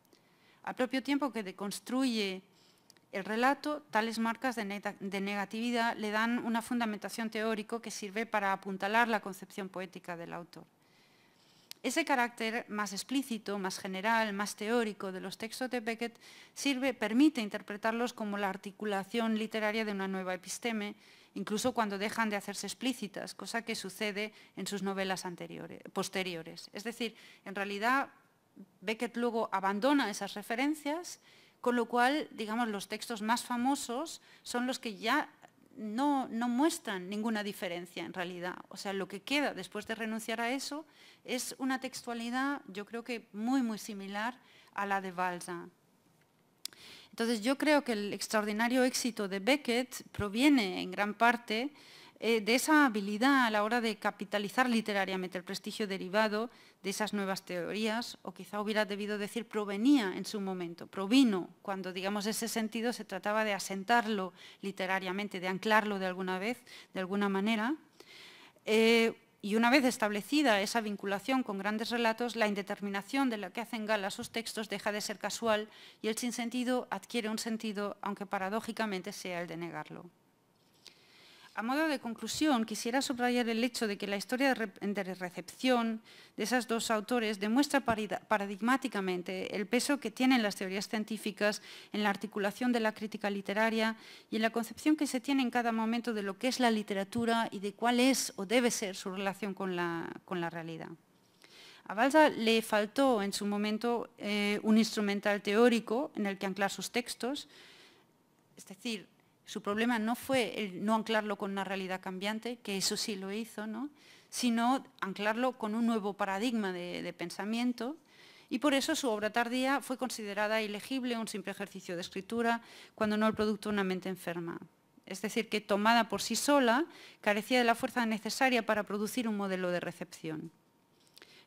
Al propio tiempo que deconstruye El relato, tales marcas de negatividad le dan una fundamentación teórico que sirve para apuntalar la concepción poética del autor. Ese carácter más explícito, más general, más teórico de los textos de Beckett sirve, permite interpretarlos como la articulación literaria de una nueva episteme, incluso cuando dejan de hacerse explícitas, cosa que sucede en sus novelas posteriores. Es decir, en realidad Beckett luego abandona esas referencias con lo cual, digamos, los textos más famosos son los que ya no, muestran ninguna diferencia en realidad. O sea, lo que queda después de renunciar a eso es una textualidad, yo creo que muy, muy similar a la de Balsa. Entonces, yo creo que el extraordinario éxito de Beckett proviene en gran parte eh, de esa habilidad a la hora de capitalizar literariamente el prestigio derivado de esas nuevas teorías, o quizá hubiera debido decir provenía en su momento, provino, cuando digamos ese sentido se trataba de asentarlo literariamente, de anclarlo de alguna vez, de alguna manera. Eh, y una vez establecida esa vinculación con grandes relatos, la indeterminación de la que hacen gala sus textos deja de ser casual y el sinsentido adquiere un sentido, aunque paradójicamente sea el de negarlo. A modo de conclusión, quisiera subrayar el hecho de que la historia de recepción de esos dos autores demuestra paradigmáticamente el peso que tienen las teorías científicas en la articulación de la crítica literaria y en la concepción que se tiene en cada momento de lo que es la literatura y de cuál es o debe ser su relación con la, realidad. A Balza le faltó en su momento eh, un instrumental teórico en el que anclar sus textos, es decir, su problema no fue no anclarlo con una realidad cambiante, que eso sí lo hizo, sino anclarlo con un nuevo paradigma de, pensamiento y por eso su obra tardía fue considerada ilegible, un simple ejercicio de escritura, cuando no el producto de una mente enferma. Es decir, que tomada por sí sola, carecía de la fuerza necesaria para producir un modelo de recepción.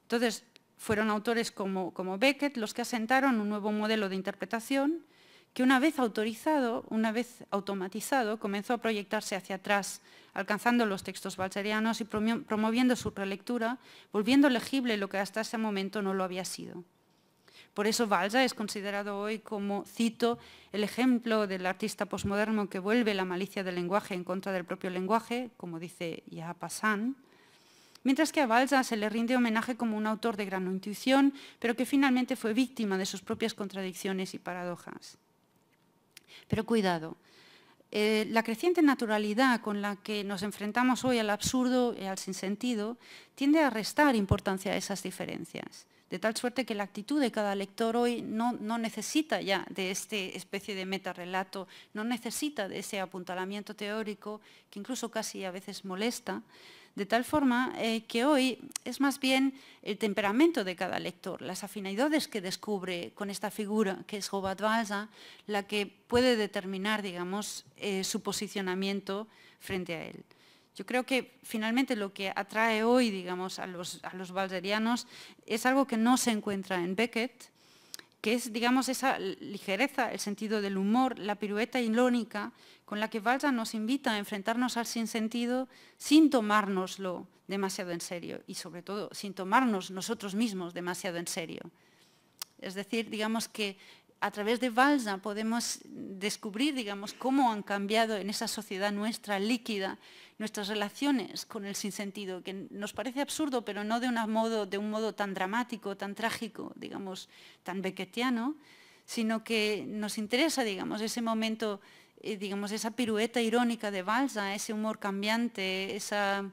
Entonces, fueron autores como, como Beckett los que asentaron un nuevo modelo de interpretación que una vez autorizado, una vez automatizado, comenzó a proyectarse hacia atrás, alcanzando los textos balsarianos y promoviendo su relectura, volviendo legible lo que hasta ese momento no lo había sido. Por eso Balsa es considerado hoy como, cito, el ejemplo del artista posmoderno que vuelve la malicia del lenguaje en contra del propio lenguaje, como dice ya Passan, mientras que a Balsa se le rinde homenaje como un autor de gran intuición, pero que finalmente fue víctima de sus propias contradicciones y paradojas. Pero cuidado, eh, la creciente naturalidad con la que nos enfrentamos hoy al absurdo y al sinsentido tiende a restar importancia a esas diferencias, de tal suerte que la actitud de cada lector hoy no, no necesita ya de esta especie de metarrelato, no necesita de ese apuntalamiento teórico que incluso casi a veces molesta, de tal forma eh, que hoy es más bien el temperamento de cada lector, las afinidades que descubre con esta figura que es Robert Balsa, la que puede determinar, digamos, eh, su posicionamiento frente a él. Yo creo que finalmente lo que atrae hoy, digamos, a los, a es algo que no se encuentra en Beckett, que es, digamos, esa ligereza, el sentido del humor, la pirueta ilónica con la que valsa nos invita a enfrentarnos al sinsentido sin tomárnoslo demasiado en serio y, sobre todo, sin tomarnos nosotros mismos demasiado en serio. Es decir, digamos que a través de Balsa podemos descubrir, digamos, cómo han cambiado en esa sociedad nuestra líquida nuestras relaciones con el sinsentido, que nos parece absurdo, pero no de, un modo tan dramático, tan trágico, digamos, tan bequetiano, sino que nos interesa, digamos, ese momento, eh, digamos, esa pirueta irónica de Balsa, ese humor cambiante, esa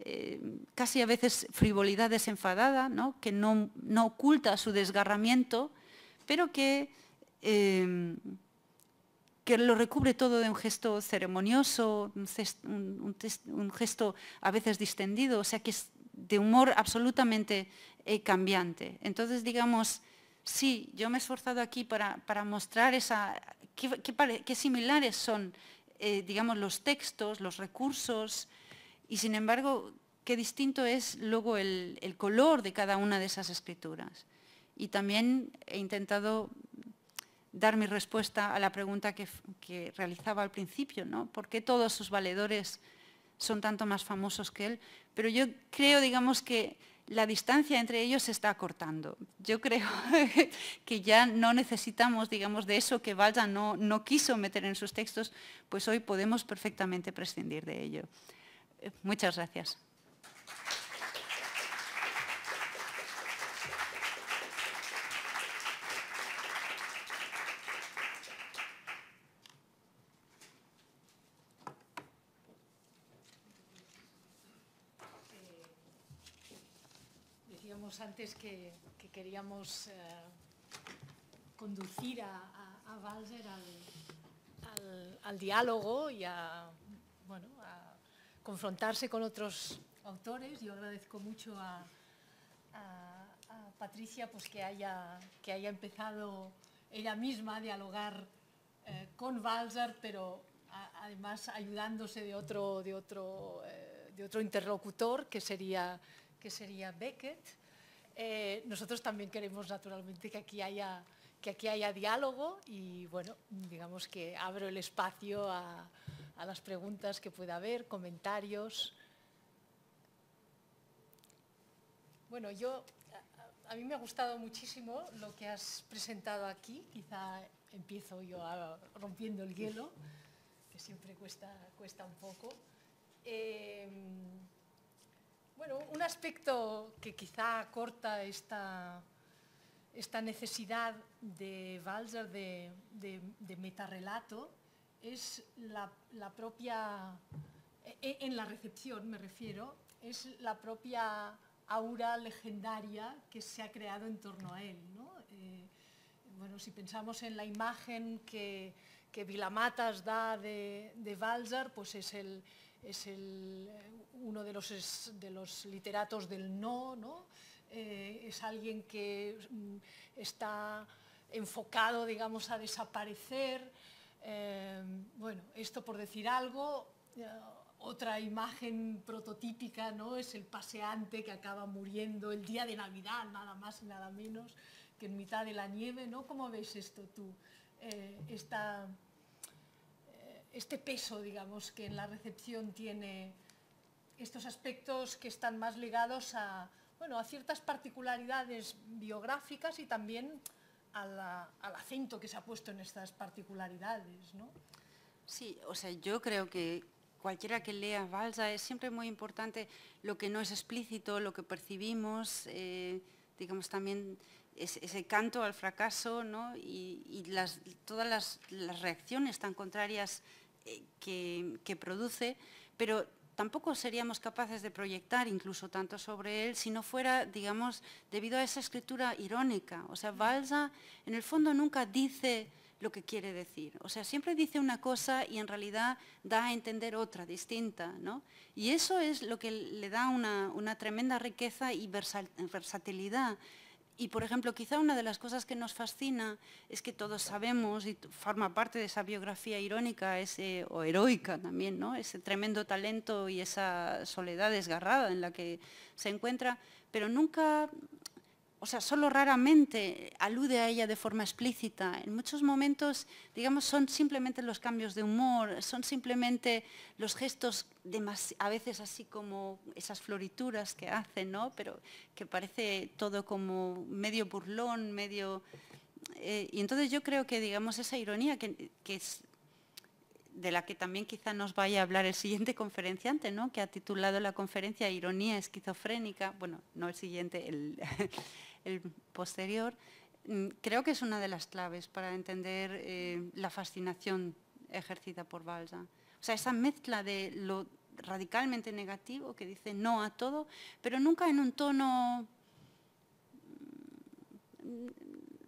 eh, casi a veces frivolidad desenfadada, que no oculta su desgarramiento, Espero em, que, lo recubre todo de un gesto ceremonioso, un, gesto a veces distendido, o sea que es de humor absolutamente eh, cambiante. Entonces, digamos, sí, yo me he esforzado aquí para, mostrar qué, similares son, eh, los textos, los recursos, y sin embargo, qué distinto es luego el color de cada una de esas escrituras y también he intentado dar mi respuesta a la pregunta que, realizaba al principio, ¿no? ¿Por qué todos sus valedores son tanto más famosos que él? Pero yo creo, digamos, que la distancia entre ellos se está acortando. Yo creo que ya no necesitamos, digamos, de eso que Valda no quiso meter en sus textos, pues hoy podemos perfectamente prescindir de ello. Eh, muchas gracias. antes que, queríamos eh, conducir a, a, al, diálogo y a, confrontarse con otros autores. Yo agradezco mucho a, Patricia pues, que, haya, que haya empezado ella misma a dialogar eh, con Walser, pero además ayudándose de otro, eh, de, otro, interlocutor que sería, que sería Beckett. Eh, nosotros también queremos naturalmente que aquí haya que aquí haya diálogo y bueno, digamos que abro el espacio a, las preguntas que pueda haber, comentarios. Bueno, yo a mí me ha gustado muchísimo lo que has presentado aquí. Quizá empiezo yo rompiendo el hielo, que siempre cuesta, cuesta un poco. Eh, bueno, un aspecto que quizá corta esta, esta necesidad de Walzer de, metarrelato es la, propia, e, e, en la recepción me refiero, es la propia aura legendaria que se ha creado en torno a él. Eh, bueno, si pensamos en la imagen que, Vilamatas da de, de pues es, el, es el, uno de los, de los literatos del no, ¿no? Eh, es alguien que mm, está enfocado, digamos, a desaparecer. Eh, bueno, esto por decir algo, eh, otra imagen prototípica ¿no? es el paseante que acaba muriendo el día de Navidad, nada más y nada menos, que en mitad de la nieve. ¿no? ¿Cómo veis esto tú? este peso, digamos, que en la recepción tiene estos aspectos que están más ligados a, bueno, a ciertas particularidades biográficas y también al acento que se ha puesto en estas particularidades. Sí, o sea, yo creo que cualquiera que lea Balsa es siempre muy importante lo que no es explícito, lo que percibimos, eh, digamos también ese canto al fracaso y, todas las, reacciones tan contrarias eh, que, que produce, pero tampoco seríamos capaces de proyectar incluso tanto sobre él si no fuera, digamos, debido a esa escritura irónica. O sea, Balsa en el fondo nunca dice lo que quiere decir. O sea, siempre dice una cosa y en realidad da a entender otra, distinta. ¿no? Y eso es lo que le da una tremenda riqueza y versatilidad y, por ejemplo, quizá una de las cosas que nos fascina es que todos sabemos, y forma parte de esa biografía irónica ese, o heroica también, ¿no? ese tremendo talento y esa soledad desgarrada en la que se encuentra, pero nunca o sea, solo raramente alude a ella de forma explícita. En muchos momentos, digamos, son simplemente los cambios de humor, son simplemente los gestos, a veces así como esas florituras que hace, ¿no? Pero que parece todo como medio burlón, medio... Eh, y entonces yo creo que, digamos, esa ironía que, que es de la que también quizá nos vaya a hablar el siguiente conferenciante, ¿no? que ha titulado la conferencia Ironía esquizofrénica, bueno, no el siguiente, el, el posterior, mm, creo que es una de las claves para entender eh, la fascinación ejercida por Balsa. O sea, esa mezcla de lo radicalmente negativo, que dice no a todo, pero nunca en un tono mm,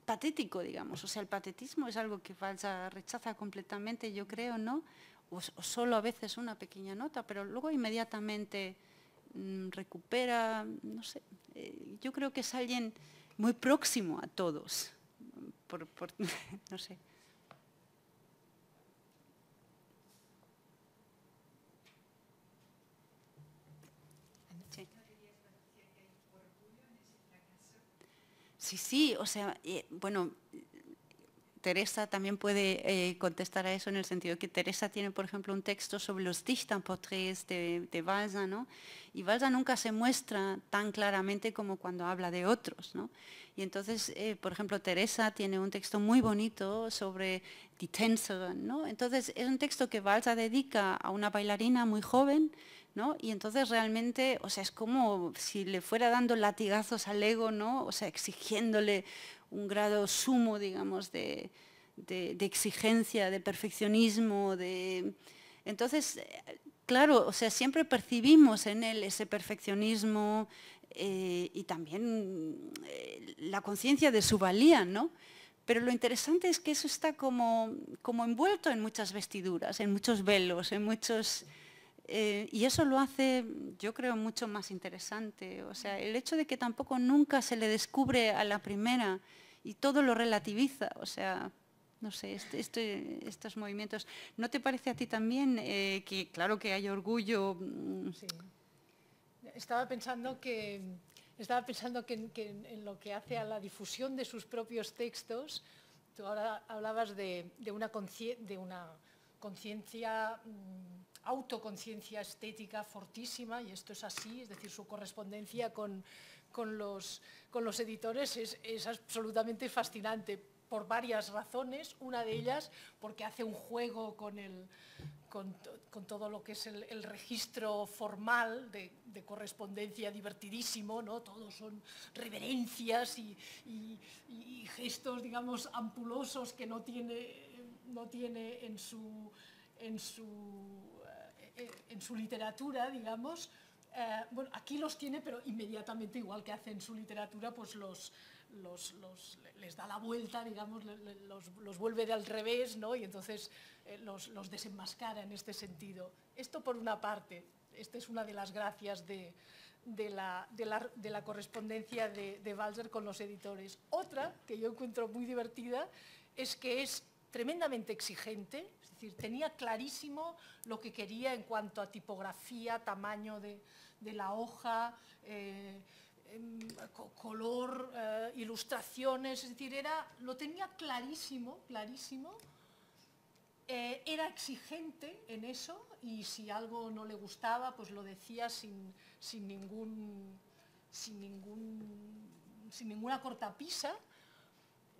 patético, digamos. O sea, el patetismo es algo que Balsa rechaza completamente, yo creo, ¿no? o solo a veces una pequeña nota, pero luego inmediatamente Mm, recupera, no sé, eh, yo creo que es alguien muy próximo a todos, no sé. Sí. sí, o sea, eh, bueno, Teresa también puede eh, contestar a eso en el sentido que Teresa tiene, por ejemplo, un texto sobre los dichtanportrés de, de Balsa, ¿no? Y Balsa nunca se muestra tan claramente como cuando habla de otros, ¿no? Y entonces, eh, por ejemplo, Teresa tiene un texto muy bonito sobre Die ¿no? Entonces, es un texto que Balsa dedica a una bailarina muy joven, ¿No? Y entonces realmente, o sea, es como si le fuera dando latigazos al ego, ¿no? O sea, exigiéndole un grado sumo, digamos, de, exigencia, de perfeccionismo, de... Entonces, claro, o sea, siempre percibimos en él ese perfeccionismo eh, y también eh, la conciencia de su valía, ¿no? Pero lo interesante es que eso está como, envuelto en muchas vestiduras, en muchos velos, en muchos... Eh, y eso lo hace, yo creo, mucho más interesante. O sea, el hecho de que tampoco nunca se le descubre a la primera y todo lo relativiza, o sea, no sé, este, este, estos movimientos. ¿No te parece a ti también eh, que, claro, que hay orgullo? Mm, sí. Estaba pensando que, estaba pensando que, en lo que hace a la difusión de sus propios textos, tú ahora hablabas de, de una conciencia, mm, autoconciencia estética fortísima, y esto es así, es decir, su correspondencia con, con los, editores es, absolutamente fascinante por varias razones. Una de ellas porque hace un juego con, todo lo que es el, registro formal de, correspondencia divertidísimo, ¿no? Todos son reverencias y, gestos, digamos, ampulosos que no tiene, en su... en su eh, literatura, digamos, eh, bueno, aquí los tiene, pero inmediatamente, igual que hace en su literatura, pues los, les da la vuelta, digamos, los, vuelve de al revés, ¿no? Y entonces eh, los, desenmascara en este sentido. Esto por una parte, esta es una de las gracias de, la, correspondencia de, de Balzer con los editores. Otra, que yo encuentro muy divertida, es que es tremendamente exigente, es decir, tenía clarísimo lo que quería en cuanto a tipografía, tamaño de, la hoja, eh, em, color, eh, ilustraciones, es decir, era, lo tenía clarísimo, clarísimo. Eh, era exigente en eso y si algo no le gustaba, pues lo decía sin, ningún, sin, ninguna cortapisa.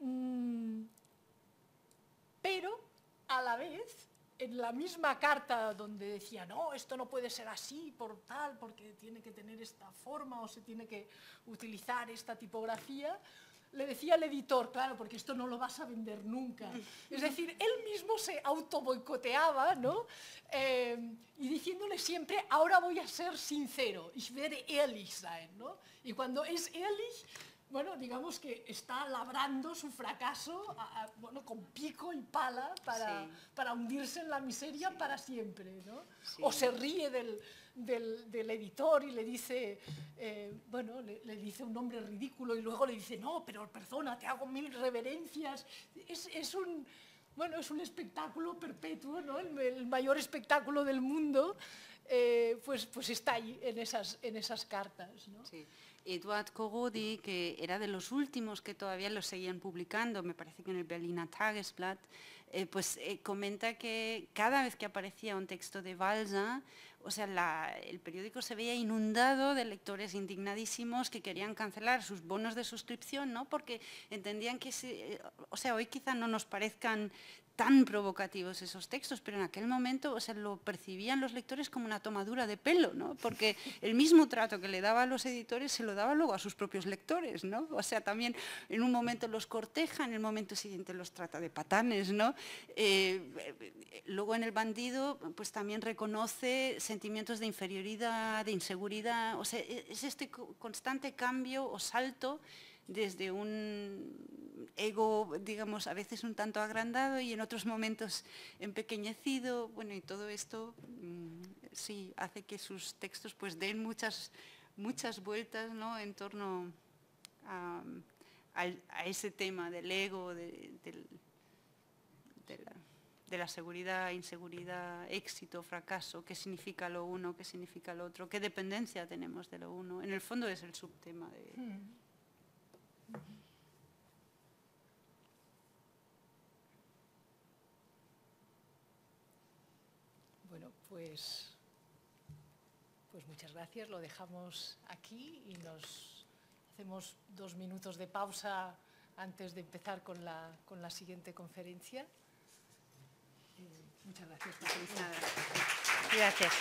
Mm, pero a la vez en la misma carta donde decía, no, esto no puede ser así por tal, porque tiene que tener esta forma o se tiene que utilizar esta tipografía, le decía al editor, claro, porque esto no lo vas a vender nunca. Es decir, él mismo se boicoteaba ¿no? Eh, y diciéndole siempre, ahora voy a ser sincero, ich werde ehrlich sein, ¿no? Y cuando es ehrlich, bueno, digamos que está labrando su fracaso bueno, con pico y pala para, hundirse en la miseria para siempre. ¿no? O se ríe del, editor y le dice, eh, bueno, le, dice un nombre ridículo y luego le dice, no, pero persona, te hago mil reverencias. Es, un... Bueno, es un espectáculo perpetuo, ¿no? el, mayor espectáculo del mundo, eh, pues, pues está ahí en esas, en esas cartas. ¿no? Eduard Cogodi, que era de los últimos que todavía lo seguían publicando, me parece que en el Berliner Tagesblatt, eh, pues eh, comenta que cada vez que aparecía un texto de Balza, o sea, el periódico se veía inundado de lectores indignadísimos que querían cancelar sus bonos de suscripción, ¿no? Porque entendían que, eh, o sea, hoy quizá no nos parezcan tan provocativos esos textos, pero en aquel momento o sea, lo percibían los lectores como una tomadura de pelo, ¿no? porque el mismo trato que le daba a los editores se lo daba luego a sus propios lectores. ¿no? O sea, también en un momento los corteja, en el momento siguiente los trata de patanes. ¿no? Eh, luego en El bandido pues también reconoce sentimientos de inferioridad, de inseguridad. O sea, e-, es este constante cambio o salto desde un ego, digamos, a veces un tanto agrandado y en otros momentos empequeñecido, bueno, y todo esto mm, sí hace que sus textos pues den muchas, muchas vueltas ¿no? en torno a, ese tema del ego, de, la, seguridad, inseguridad, éxito, fracaso, qué significa lo uno, qué significa lo otro, qué dependencia tenemos de lo uno. En el fondo es el subtema de, hmm. Pues, pues muchas gracias, lo dejamos aquí y nos hacemos dos minutos de pausa antes de empezar con la, siguiente conferencia. Eh, muchas gracias. gracias.